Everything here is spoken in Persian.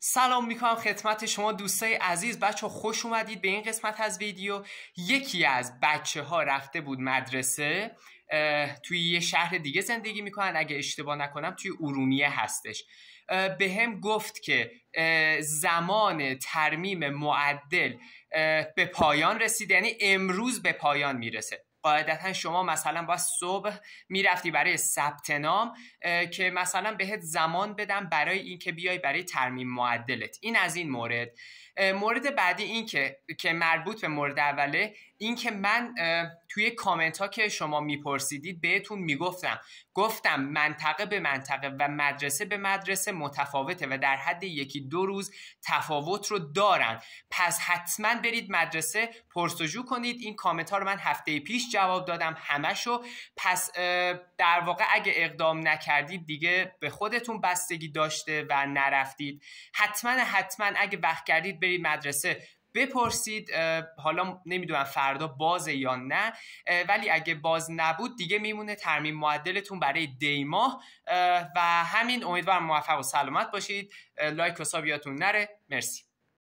سلام میکنم خدمت شما دوستای عزیز بچه خوش اومدید به این قسمت از ویدیو یکی از بچه ها رفته بود مدرسه توی یه شهر دیگه زندگی میکنن اگه اشتباه نکنم توی ارومیه هستش به هم گفت که زمان ترمیم معدل به پایان رسید یعنی امروز به پایان میرسه قاعدتا شما مثلا با صبح میرفتی برای ثبت نام که مثلا بهت زمان بدم برای اینکه بیای برای ترمیم معدلت این از این مورد مورد بعدی این که, که مربوط به مورد اوله این که من توی کامنت ها که شما میپرسیدید بهتون میگفتم گفتم منطقه به منطقه و مدرسه به مدرسه متفاوته و در حد یکی دو روز تفاوت رو دارن پس حتما برید مدرسه پرسجو کنید این کامنت رو من هفته پیش جواب دادم همشو پس در واقع اگه اقدام نکردید دیگه به خودتون بستگی داشته و نرفتید حتما حتما اگه وقت کردید برید مدرسه بپرسید حالا نمیدونم فردا بازه یا نه ولی اگه باز نبود دیگه میمونه ترمیم معدلتون برای دیماه و همین امیدوارم موفق و سلامت باشید لایک و سابیاتون نره مرسی